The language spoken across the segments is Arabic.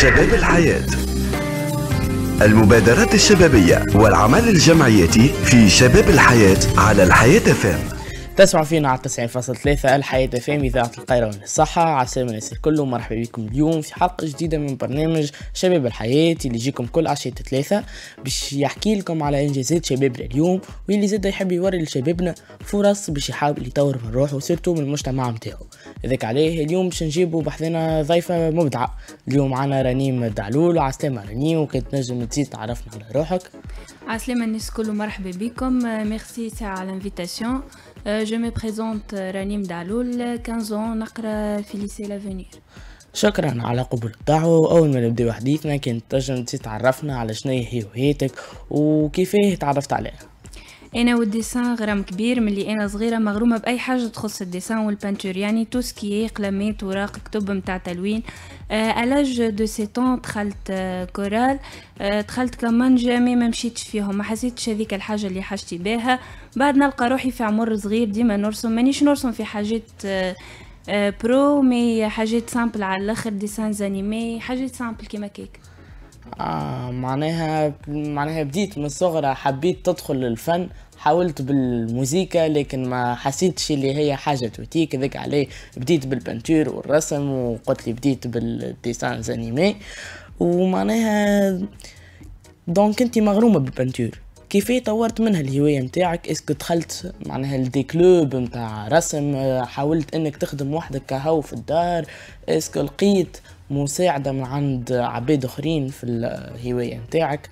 شباب الحياة المبادرات الشبابية والعمل الجمعياتي في شباب الحياة على الحياة فام تسمع فينا على 90.3 الحياة فام إذاعة القيروان الصحة عسلامة الناس الكل ومرحبا بكم اليوم في حلقة جديدة من برنامج شباب الحياة اللي يجيكم كل عشية ثلاثة باش يحكي لكم على إنجازات شبابنا اليوم واللي زاد يحب يوري لشبابنا فرص باش يحاول يطور من روحه وسيرته من المجتمع متاعو هذاك عليه اليوم باش نجيبو بحذنا ضيفة مبدعة اليوم معنا رنيم دعلول عسلامة رنيم وكانت نجم تزيد تعرفنا على روحك عسلامة الناس الكل ومرحبا بكم ميرسي على الانفيتاسيون جو مي بريزونت رنيم دعلول 15 ans نقرا في ليسي لافونير شكرا على قبول الدعوة أول ما نبدأ حديثنا كنت تنجم تتعرفنا على شنو هي هويتك وكيفاه تعرفت عليها انا والديسان غرام كبير ملي انا صغيره مغرومه باي حاجه تخص الديسان والبانتور يعني تو سكي قلمات وراق كتب نتاع تلوين الاج دو سيتون دخلت آه، كورال آه، دخلت كمان جامي ما مشيتش فيهم ما حسيتش هذيك الحاجه اللي حاجتي بها بعد نلقى روحي في عمر صغير ديما نرسم مانيش نرسم في حاجات برو آه، مي حاجات سامبل على الاخر ديسان زانيمي حاجات سامبل كيما كيك آه معناها معناها بديت من الصغر حبيت تدخل للفن حاولت بالموسيقى لكن ما حسيتش اللي هي حاجه توتيك ذاك عليه بديت بالبنتور والرسم وقلت لي بديت بالديسان انيمي ومعناها دونك انت مغرومه بالبنتور كيفية طورت منها الهواية متاعك اسكو دخلت معناها لدي كلوب متاع رسم آه، حاولت انك تخدم وحدك كهو في الدار اسكو لقيت مساعدة من عند عباد اخرين في الهواية متاعك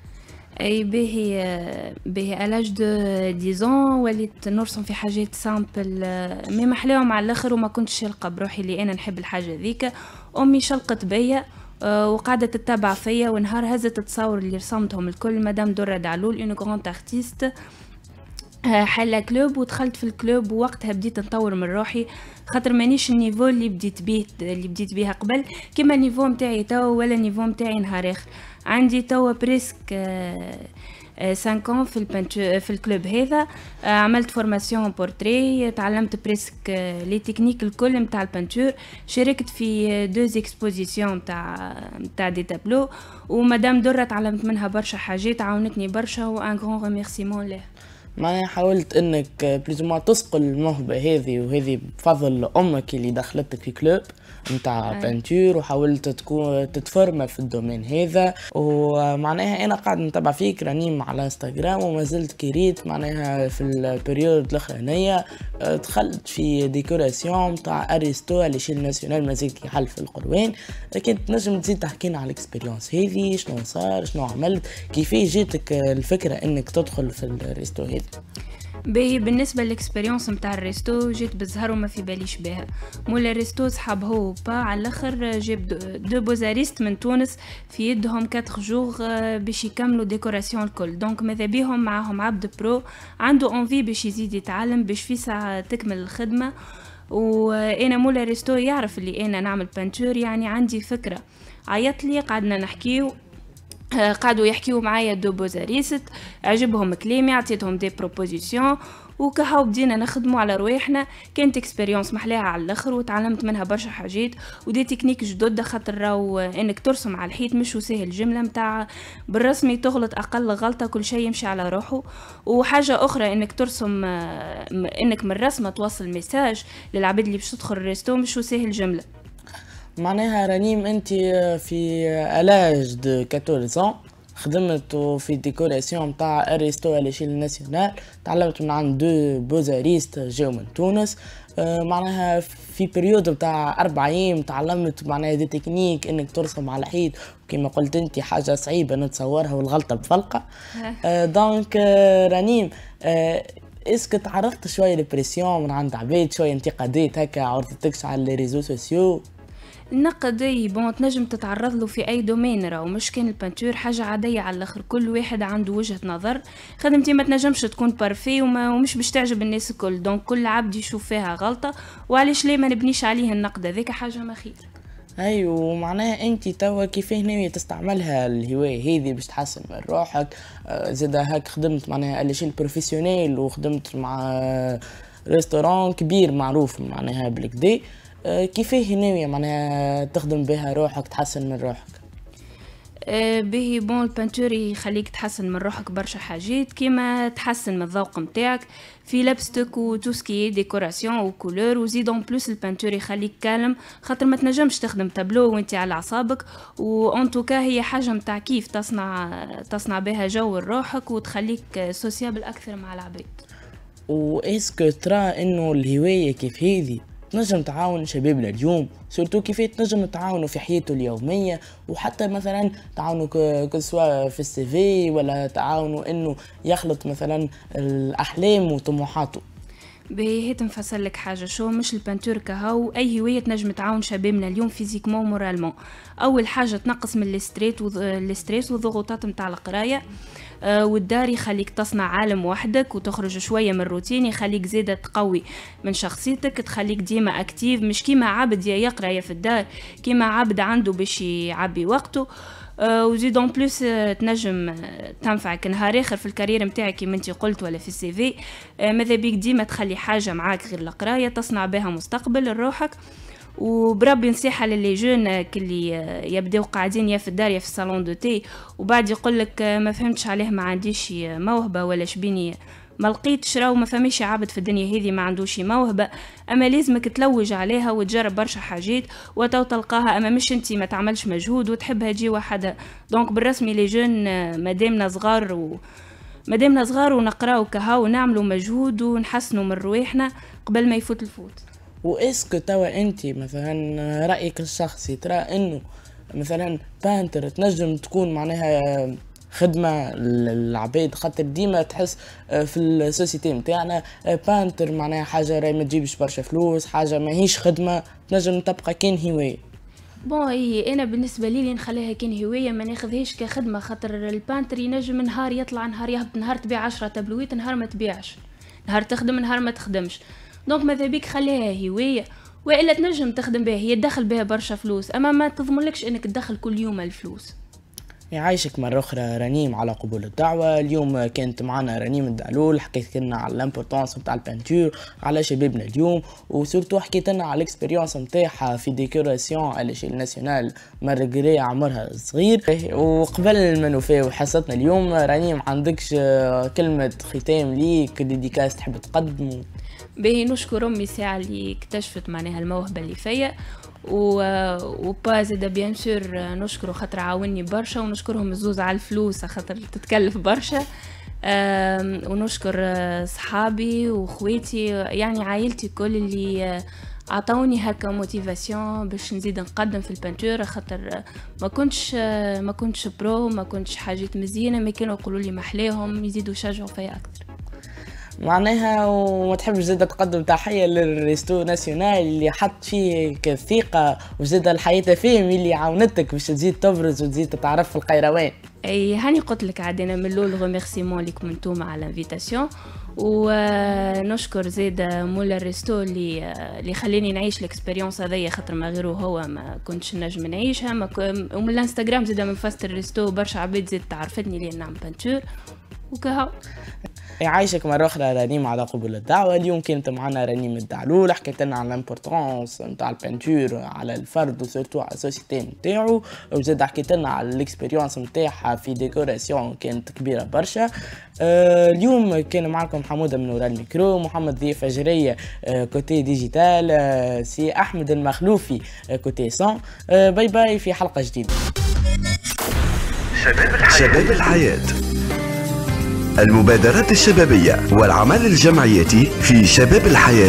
اي باهي آه، باهي الاج دو ديزون وليت نرسم في حاجات سامبل آه، مي محلاهم على الاخر وما كنتش نلقى بروحي اللي انا نحب الحاجه ذيك امي شلقت بيا آه، وقاعدة تتبع فيا ونهار هزت تصور اللي رسمتهم الكل مدام درة دعلول اون كونت ارتيست حل كلوب ودخلت في الكلوب ووقتها بديت نطور من روحي خاطر مانيش النيفو اللي بديت بيه اللي بديت بيها قبل كما النيفو متاعي توا ولا النيفو متاعي نهار اخر عندي توا بريسك آه سانكون آه، في في الكلوب هذا آه، عملت فورماسيون بورتري تعلمت بريسك لي تكنيك الكل نتاع البانتور شاركت في دوز اكسبوزيسيون نتاع نتاع دي تابلو ومدام درة تعلمت منها برشا حاجات عاونتني برشا وان غران ريميرسيمون لها معناها حاولت انك ما آه، تسقل الموهبه هذه وهذه بفضل امك اللي دخلتك في كلوب نتاع بانتور وحاولت تكون تتفرم في الدومين هذا ومعناها انا قاعد نتبع فيك راني مع الانستغرام وما زلت كريت معناها في البريود الاخرانيه أه، دخلت في ديكوراسيون تاع اريستو اللي شيل ناسيونال مازال كيحل في القروين لكن تنجم تزيد تحكينا على الاكسبيريونس هذه شنو صار شنو عملت كيفاش جاتك الفكره انك تدخل في الريستو هذا باهي بالنسبه للاكسبيريونس نتاع الريستو جيت بالزهر وما في باليش بها مولا الريستو صحاب هو با على الاخر جاب دو بوزاريست من تونس في يدهم 4 جوغ آه، باش يكملوا ديكوراسيون الكل دونك ماذا بيهم معاهم عبد برو عنده اونفي باش يزيد يتعلم باش في ساعه تكمل الخدمه وانا آه، مولا ريستو يعرف اللي انا نعمل بانتور يعني عندي فكره عيط لي قعدنا نحكيو آه، قعدوا يحكيو معايا دو بوزاريست عجبهم كلامي عطيتهم دي بروبوزيسيون وكهو بدينا نخدموا على رواحنا كانت اكسبيريونس محلاها على الاخر وتعلمت منها برشا حاجات ودي تكنيك جدد خاطر راهو انك ترسم على الحيط مش وسهل جمله متاع بالرسمي تغلط اقل غلطه كل شيء يمشي على روحه وحاجه اخرى انك ترسم آه، انك من الرسمه توصل ميساج للعباد اللي باش تدخل الريستو مش وسهل جمله معناها رنيم انت في الاج دو 14 خدمت في ديكوراسيون تاع اريستو على شيل ناسيونال تعلمت من عند دو بوزاريست جاو من تونس آه، معناها في بريود متاع اربع ايام تعلمت معناها دي تكنيك انك ترسم على الحيط كما قلت انت حاجه صعيبه نتصورها والغلطه بفلقه آه، دونك آه، رنيم اسك تعرضت شويه لبريسيون من عند عباد شويه انتقادات هكا عرضتكش على لي ريزو سوسيو النقد اي بون تنجم تتعرض له في اي دومين راهو مش كان البانتور حاجه عاديه على الاخر كل واحد عنده وجهه نظر خدمتي ما تنجمش تكون بارفي وما ومش باش تعجب الناس الكل دونك كل عبد يشوف فيها غلطه وعلاش ليه ما نبنيش عليه النقد هذاك حاجه ما خير اي أيوة، ومعناها انت توا كيفاه هنا تستعملها الهواية هذه باش تحسن من روحك آه، زيد هاك خدمت معناها الاشيل بروفيسيونيل وخدمت مع ريستوران آه، كبير معروف معناها بالكدي آه، كيفاه ناوية معناها تخدم بها روحك تحسن من روحك آه، به بون البانتور يخليك تحسن من روحك برشا حاجات كيما تحسن من الذوق نتاعك في لبستك تو سكي ديكوراسيون وكولور وزيد اون بلوس البانتور يخليك كالم خاطر ما تنجمش تخدم تابلو وانت على اعصابك و اون توكا هي حاجه نتاع كيف تصنع تصنع بها جو لروحك وتخليك سوسيابل اكثر مع العباد و اسكو ترى انه الهوايه كيف هذه تنجم تعاون شبابنا اليوم سورتو كيف تنجم تعاونوا في حياته اليوميه وحتى مثلا تعاونوا كل سواء في السيفي ولا تعاونوا انه يخلط مثلا الاحلام وطموحاته باهي تنفصل لك حاجه شو مش البانتور كهو اي هوايه تنجم تعاون شبابنا اليوم فيزيكمون مورالمون اول حاجه تنقص من الستريت والستريس والضغوطات نتاع القرايه آه والدار يخليك تصنع عالم وحدك وتخرج شويه من الروتين يخليك زيدة تقوي من شخصيتك تخليك ديما اكتيف مش كيما عبد يا يقرا يا في الدار كيما عبد عنده باش يعبي وقته آه، وزيد اون آه، بلوس تنجم آه، تنفعك نهار اخر في الكارير نتاعك كيما انت قلت ولا في السي في ماذا بيك ديما تخلي حاجة معاك غير القراية تصنع بها مستقبل لروحك وبربي نصيحه للي جون اللي آه، يبداو قاعدين يا في الدار يا في الصالون دو تي وبعد يقول لك آه، ما فهمتش عليه ما عنديش موهبه ولا شبيني ما لقيتش راهو ما فهميش عبد في الدنيا هذه ما عندوش موهبه اما لازمك تلوج عليها وتجرب برشا حاجات وتو تلقاها اما مش انت ما تعملش مجهود وتحبها تجي وحدها دونك بالرسمي لي جون آه، مادامنا صغار و... مادامنا صغار ونقراو كها ونعملوا مجهود ونحسنوا من رواحنا قبل ما يفوت الفوت واسكو توا انت مثلا رايك الشخصي ترى انه مثلا بانتر تنجم تكون معناها خدمة للعباد خاطر ديما تحس في السوسيتي متاعنا بانتر معناها حاجة راهي ما تجيبش برشا فلوس حاجة ماهيش خدمة تنجم تبقى كان هواية بون إيه انا بالنسبه لي نخليها كان هوايه ما ناخذهاش كخدمه خاطر البانتر ينجم نهار يطلع نهار يهبط نهار تبيع عشرة تبلويت نهار ما تبيعش نهار تخدم نهار ما تخدمش دونك ماذا بيك خليها هوايه والا تنجم تخدم بها هي تدخل بها برشا فلوس اما ما تضمنلكش انك تدخل كل يوم الفلوس يعيشك مرة أخرى رنيم على قبول الدعوة اليوم كانت معنا رنيم الدالول حكيت لنا على الامبورتانس نتاع البانتور على شبابنا اليوم وسورتو حكيت لنا على الاكسبيريونس نتاعها في ديكوراسيون على شيل ناسيونال مرقري عمرها صغير وقبل ما نوفي حصتنا اليوم رنيم عندكش كلمة ختام ليك ديديكاس تحب تقدمه باهي نشكر امي ساعه اللي اكتشفت معناها الموهبه اللي فيا و... وباز ده بيان سور نشكره خاطر عاوني برشا ونشكرهم الزوز على الفلوس خاطر تتكلف برشا ونشكر صحابي وخويتي يعني عائلتي كل اللي عطوني هكا موتيفاسيون باش نزيد نقدم في البانتور خاطر ما كنتش ما كنتش برو ما كنتش حاجات مزيانه ما كانوا يقولوا لي محلاهم يزيدوا يشجعوا فيا اكثر معناها وما تحبش زاده تقدم تحيه للريستو ناسيونال اللي حط فيه الثقه وزاد الحياه فيهم اللي عاونتك باش تزيد تبرز وتزيد تتعرف في القيروان اي هاني قلت لك عاد انا من الاول ريميرسيمون ليكم نتوما على الانفيتاسيون آه، ونشكر زيد مولا الريستو اللي آه، اللي خلاني نعيش الاكسبيريونس هذيا خاطر ما غيره هو ما كنتش نجم نعيشها ك... ومن الانستغرام زيد من فاست الريستو برشا عباد زيد تعرفتني لان نعمل بانتور وكهو يعيشك مرة أخرى رنيم على قبول الدعوة اليوم كانت معنا رنيم الدعلول حكيت لنا على الامبورتونس نتاع البانتور على الفرد وسيرتو على السوسيتي نتاعو وزاد حكيت لنا على الاكسبيريونس نتاعها في ديكوراسيون كانت كبيرة برشا آه، اليوم كان معكم حمودة من ورا الميكرو محمد ذي فجرية كوتي ديجيتال سي أحمد المخلوفي كوتي سون باي باي في حلقة جديدة شباب الحياة, شباب الحياة. المبادرات الشبابية والعمل الجمعية في شباب الحياة